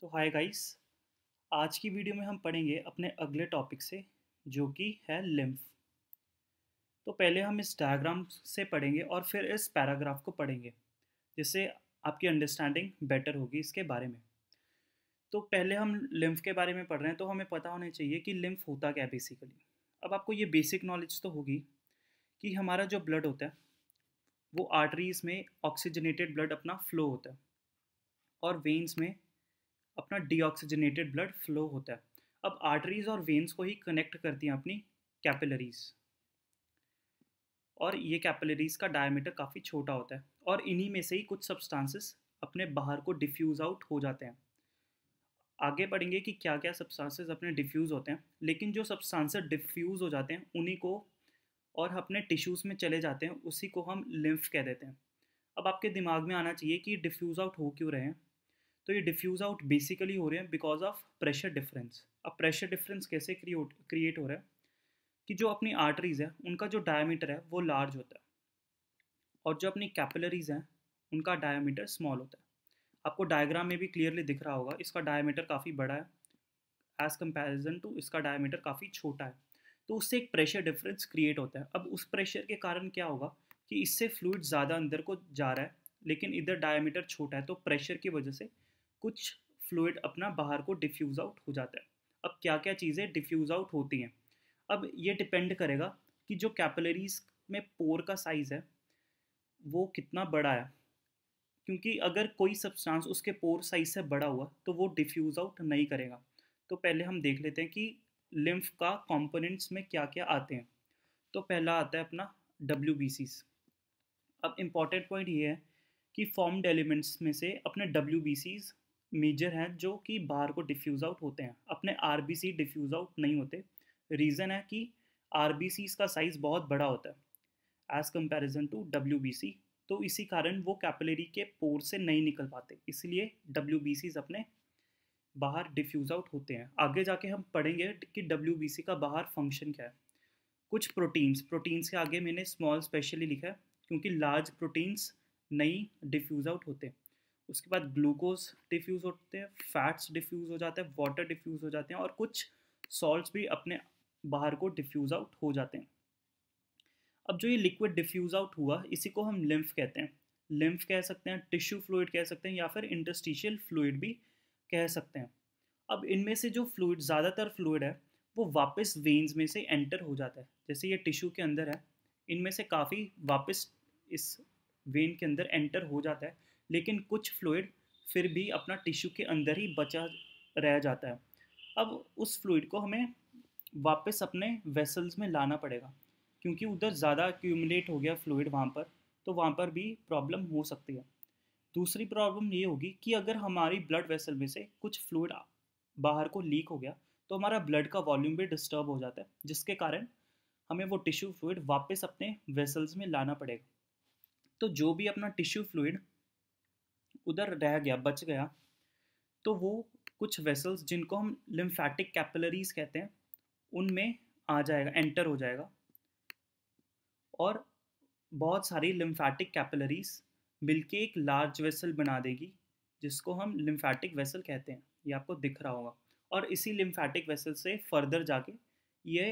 तो hi guys आज की वीडियो में हम पढ़ेंगे अपने अगले टॉपिक से जो कि है लिम्फ तो पहले हम इस डायग्राम से पढ़ेंगे और फिर इस पैराग्राफ को पढ़ेंगे जिससे आपकी अंडरस्टैंडिंग बेटर होगी इसके बारे में तो पहले हम लिम्फ के बारे में पढ़ रहे हैं तो हमें पता होना चाहिए कि लिम्फ होता क्या है बेसिकली अब आपको ये बेसिक नॉलेज तो होगी कि हमारा जो ब्लड होता है वो आर्टरीज में ऑक्सीजनेटेड ब्लड अपना फ्लो होता है और वेन्स में अपना डीऑक्सीजनेटेड ब्लड फ्लो होता है अब आर्टरीज और वेन्स को ही कनेक्ट करती हैं अपनी कैपिलरीज और ये कैपिलरीज का डायमीटर काफ़ी छोटा होता है और इन्हीं में से ही कुछ सब्सटेंसेस अपने बाहर को डिफ्यूज़ आउट हो जाते हैं आगे बढ़ेंगे कि क्या क्या सब्सटेंसेस अपने डिफ्यूज़ होते हैं लेकिन जो सब्सटेंसेस डिफ्यूज़ हो जाते हैं उन्हीं को और अपने टिश्यूज़ में चले जाते हैं उसी को हम लिम्फ कह देते हैं अब आपके दिमाग में आना चाहिए कि डिफ्यूज़ आउट हो क्यों रहे हैं तो ये डिफ्यूज़ आउट बेसिकली हो रहे हैं बिकॉज ऑफ प्रेशर डिफरेंस अब प्रेशर डिफरेंस कैसे क्रिएट क्रिएट हो रहा है कि जो अपनी आर्टरीज़ है उनका जो डायमीटर है वो लार्ज होता है और जो अपनी कैपिलरीज़ हैं उनका डायमीटर स्मॉल होता है आपको डायग्राम में भी क्लियरली दिख रहा होगा इसका डायमीटर काफ़ी बड़ा है एज़ कंपेरिजन टू इसका डायमीटर काफ़ी छोटा है तो उससे एक प्रेशर डिफरेंस क्रिएट होता है अब उस प्रेशर के कारण क्या होगा कि इससे फ्लूड ज़्यादा अंदर को जा रहा है लेकिन इधर डायमीटर छोटा है तो प्रेशर की वजह से कुछ फ्लूड अपना बाहर को डिफ्यूज़ आउट हो जाता है अब क्या क्या चीज़ें डिफ्यूज़ आउट होती हैं अब ये डिपेंड करेगा कि जो कैपलरीज में पोर का साइज़ है वो कितना बड़ा है क्योंकि अगर कोई सब्सटेंस उसके पोर साइज से बड़ा हुआ तो वो डिफ्यूज़ आउट नहीं करेगा तो पहले हम देख लेते हैं कि लिम्फ का कंपोनेंट्स में क्या क्या आते हैं तो पहला आता है अपना डब्ल्यू अब इम्पॉर्टेंट पॉइंट ये है कि फॉर्म्ड एलिमेंट्स में से अपने डब्ल्यू मेजर हैं जो कि बाहर को डिफ्यूज़ आउट होते हैं अपने आर डिफ्यूज़ आउट नहीं होते रीज़न है कि आर का साइज़ बहुत बड़ा होता है एज़ कंपेरिजन टू डब्ल्यू तो इसी कारण वो कैपिलरी के पोर से नहीं निकल पाते इसलिए डब्ल्यू अपने बाहर डिफ्यूज़ आउट होते हैं आगे जाके हम पढ़ेंगे कि डब्ल्यू का बाहर फंक्शन क्या है कुछ प्रोटीन्स प्रोटीन्स के आगे मैंने स्मॉल स्पेशली लिखा है क्योंकि लार्ज प्रोटीन्स नहीं डिफ्यूज़ आउट होते हैं उसके बाद ग्लूकोज डिफ्यूज़ होते हैं फैट्स डिफ्यूज़ हो जाते हैं वाटर डिफ्यूज़ हो जाते हैं और कुछ सॉल्ट्स भी अपने बाहर को डिफ्यूज़ आउट हो जाते हैं अब जो ये लिक्विड डिफ्यूज़ आउट हुआ इसी को हम लिम्फ कहते हैं लिम्फ कह सकते हैं टिश्यू फ्लूड कह सकते हैं या फिर इंटस्टिशियल फ्लूड भी कह सकते हैं अब इनमें से जो फ्लूड ज़्यादातर फ्लूड है वो वापस वेन्स में से एंटर हो जाता है जैसे ये टिश्यू के अंदर है इनमें से काफ़ी वापस इस वेन के अंदर एंटर हो जाता है लेकिन कुछ फ्लूड फिर भी अपना टिश्यू के अंदर ही बचा रह जाता है अब उस फ्लूड को हमें वापस अपने वेसल्स में लाना पड़ेगा क्योंकि उधर ज़्यादा एक्यूमुलेट हो गया फ्लूड वहाँ पर तो वहाँ पर भी प्रॉब्लम हो सकती है दूसरी प्रॉब्लम ये होगी कि अगर हमारी ब्लड वेसल में से कुछ फ्लूड बाहर को लीक हो गया तो हमारा ब्लड का वॉल्यूम भी डिस्टर्ब हो जाता है जिसके कारण हमें वो टिश्यू फ्लूड वापस अपने वेसल्स में लाना पड़ेगा तो जो भी अपना टिश्यू फ्लूड उधर रह गया बच गया तो वो कुछ वेसल्स जिनको हम लिम्फैटिक कैपिलरीज कहते हैं उनमें आ जाएगा एंटर हो जाएगा और बहुत सारी लिम्फैटिक कैपिलरीज मिलके एक लार्ज वेसल बना देगी जिसको हम लिम्फैटिक वेसल कहते हैं ये आपको दिख रहा होगा और इसी लिम्फैटिक वेसल से फर्दर जाके ये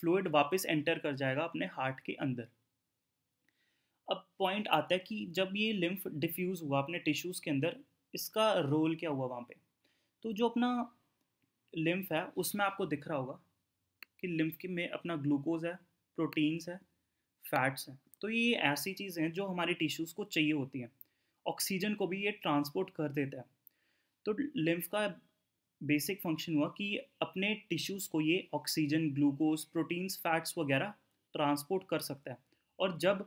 फ्लूड वापस एंटर कर जाएगा अपने हार्ट के अंदर अब पॉइंट आता है कि जब ये लिम्फ डिफ्यूज़ हुआ अपने टिश्यूज़ के अंदर इसका रोल क्या हुआ वहाँ पे तो जो अपना लिम्फ है उसमें आपको दिख रहा होगा कि लिम्फ के में अपना ग्लूकोज है प्रोटीन्स है फैट्स हैं तो ये ऐसी चीज़ें हैं जो हमारे टिश्यूज़ को चाहिए होती हैं ऑक्सीजन को भी ये ट्रांसपोर्ट कर देता है तो लिम्फ का बेसिक फंक्शन हुआ कि अपने टिश्यूज़ को ये ऑक्सीजन ग्लूकोज प्रोटीन्स फैट्स वगैरह ट्रांसपोर्ट कर सकता है और जब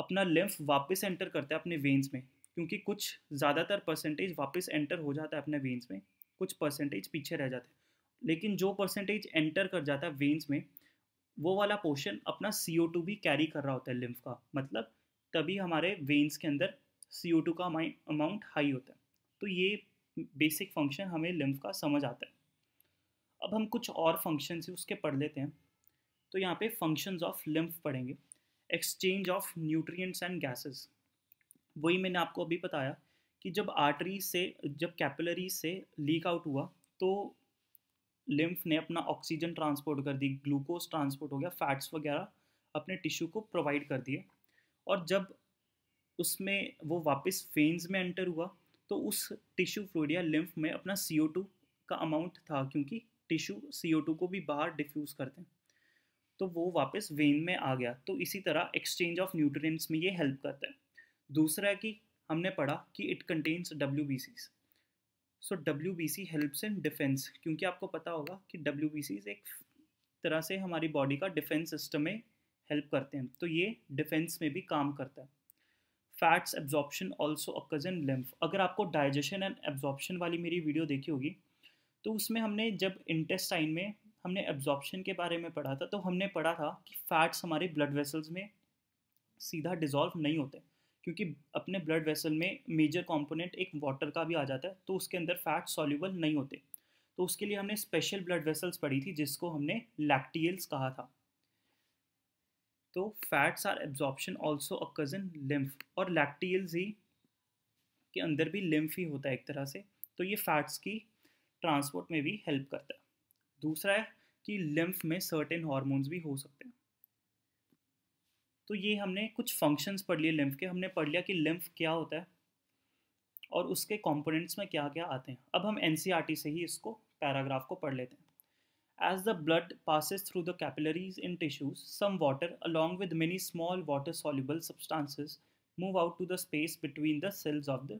अपना लिम्फ वापस एंटर करता है अपने वेंस में क्योंकि कुछ ज़्यादातर परसेंटेज वापस एंटर हो जाता है अपने वेंस में कुछ परसेंटेज पीछे रह जाता है लेकिन जो परसेंटेज एंटर कर जाता है वेंस में वो वाला पोर्शन अपना सी भी कैरी कर रहा होता है लिम्फ का मतलब तभी हमारे वेंस के अंदर सी का अमाउंट हाई होता है तो ये बेसिक फंक्शन हमें लिम्फ का समझ आता है अब हम कुछ और फंक्शन से उसके पढ़ लेते हैं तो यहाँ पे फंक्शंस ऑफ लिम्फ पढ़ेंगे exchange of nutrients and gases वही मैंने आपको अभी बताया कि जब आर्टरी से जब कैपिलरी से लीक आउट हुआ तो लिम्फ ने अपना ऑक्सीजन ट्रांसपोर्ट कर दी ग्लूकोज ट्रांसपोर्ट हो गया फैट्स वगैरह अपने टिश्यू को प्रोवाइड कर दिए और जब उसमें वो वापस फेन्स में एंटर हुआ तो उस टिश्यू फ्लूड या लिम्फ में अपना सी का अमाउंट था क्योंकि टिश्यू सी को भी बाहर डिफ्यूज़ करते हैं तो वो वापस वेन में आ गया तो इसी तरह एक्सचेंज ऑफ न्यूट्रिएंट्स में ये हेल्प करता है दूसरा है कि हमने पढ़ा कि it contains W B Cs so W B C helps in defence क्योंकि आपको पता होगा कि डब्ल्यू बी सीज एक तरह से हमारी बॉडी का डिफेंस सिस्टम में हेल्प करते हैं तो ये डिफेंस में भी काम करता है fats absorption also occurs in lymph अगर आपको डाइजेशन एंड एब्जॉर्प्शन वाली मेरी वीडियो देखी होगी तो उसमें हमने जब इंटेस्टाइन में हमने एब्जॉर्प्शन के बारे में पढ़ा था तो हमने पढ़ा था कि फैट्स हमारे ब्लड वेसल्स में सीधा डिजॉल्व नहीं होते क्योंकि अपने ब्लड वेसल में मेजर कंपोनेंट एक वाटर का भी आ जाता है तो उसके अंदर फैट सॉल्यूबल नहीं होते तो उसके लिए हमने स्पेशल ब्लड वेसल्स पढ़ी थी जिसको हमने लैक्टियल्स कहा था तो fats are absorption also occurs in lymph और लैक्टियल्स ही के अंदर भी लिम्फ ही होता है एक तरह से तो ये फैट्स की ट्रांसपोर्ट में भी हेल्प करता है दूसरा है कि लिम्फ में सर्टेन हॉर्मोन्स भी हो सकते हैं तो ये हमने कुछ फंक्शंस पढ़ लिए लिम्फ के हमने पढ़ लिया कि लिम्फ क्या होता है और उसके कंपोनेंट्स में क्या क्या आते हैं अब हम एन से ही इसको पैराग्राफ को पढ़ लेते हैं As the blood passes through the capillaries in tissues, some water, along with many small water soluble substances, move out to the space between the cells of the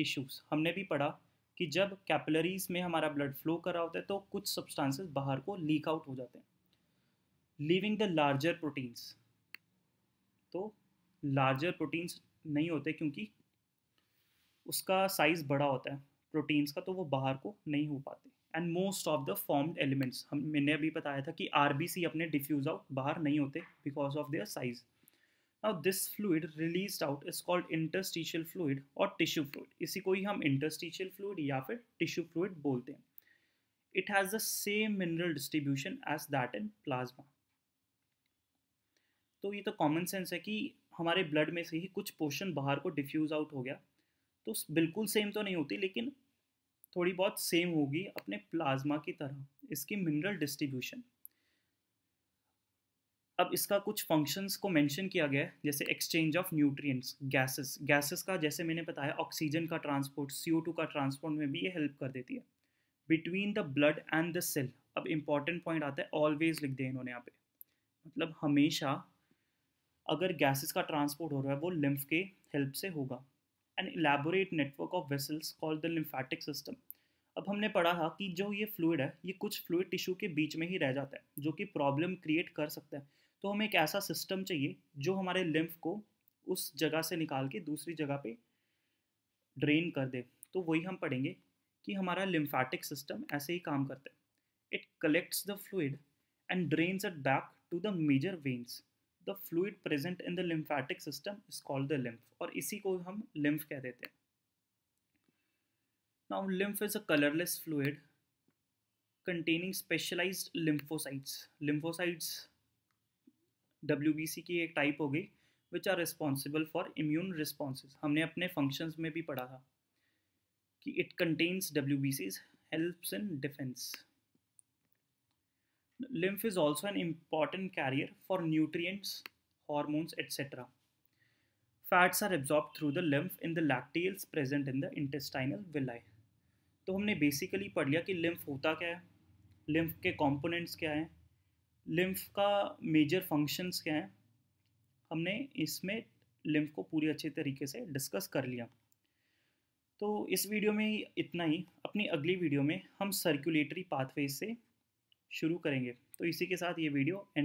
tissues. हमने भी पढ़ा कि जब कैपिलरीज में हमारा ब्लड फ्लो कर रहा होता है तो कुछ सब्सटेंसेस बाहर को लीक आउट हो जाते हैं लिविंग द लार्जर प्रोटीन्स तो लार्जर प्रोटीन्स नहीं होते क्योंकि उसका साइज़ बड़ा होता है प्रोटीन्स का तो वो बाहर को नहीं हो पाते and most of the formed elements हम मैंने अभी बताया था कि आर अपने डिफ्यूज आउट बाहर नहीं होते because of their size Now this fluid released out is called interstitial fluid or tissue fluid इसी को ही हम interstitial fluid या फिर tissue fluid बोलते हैं It has the same mineral distribution as that in plasma. तो ये तो common sense है कि हमारे blood में से ही कुछ portion बाहर को diffuse out हो गया तो बिल्कुल same तो नहीं होती लेकिन थोड़ी बहुत same होगी अपने plasma की तरह इसकी mineral distribution. अब इसका कुछ फंक्शंस को मेंशन किया गया है जैसे exchange of nutrients gases gases का जैसे मैंने बताया ऑक्सीजन का ट्रांसपोर्ट सी का ट्रांसपोर्ट में भी ये हेल्प कर देती है between the blood and the cell अब इम्पॉर्टेंट पॉइंट आता है ऑलवेज लिख दें इन्होंने यहाँ पे मतलब हमेशा अगर गैसेस का ट्रांसपोर्ट हो रहा है वो लिम्फ के हेल्प से होगा an elaborate network of vessels call the lymphatic system अब हमने पढ़ा था कि जो ये फ्लूड है ये कुछ फ्लूड टिश्यू के बीच में ही रह जाता है जो कि प्रॉब्लम क्रिएट कर सकता है तो हमें एक ऐसा सिस्टम चाहिए जो हमारे लिम्फ को उस जगह से निकाल के दूसरी जगह पे ड्रेन कर दे तो वही हम पढ़ेंगे कि हमारा लिम्फैटिक सिस्टम ऐसे ही काम करता है it collects the fluid and drains it back to the major veins the fluid present in the lymphatic system is called the lymph और इसी को हम लिम्फ कह देते हैं now lymph is a colourless fluid containing specialised lymphocytes lymphocytes W B C की एक type हो गई which are responsible for immune response हमने अपने फंक्शंस में भी पढ़ा था कि it contains W B C helps in defence lymph is also an important carrier for nutrients hormones etcetera fats are absorb through the lymph in the lacteals present in the intestinal villi तो हमने basically पढ़ लिया कि lymph होता क्या है lymph के components क्या हैं लिम्फ का मेजर फंक्शंस क्या है हमने इसमें लिम्फ को पूरी अच्छे तरीके से डिस्कस कर लिया तो इस वीडियो में इतना ही अपनी अगली वीडियो में हम सर्कुलेटरी पाथवे से शुरू करेंगे तो इसी के साथ ये वीडियो एंड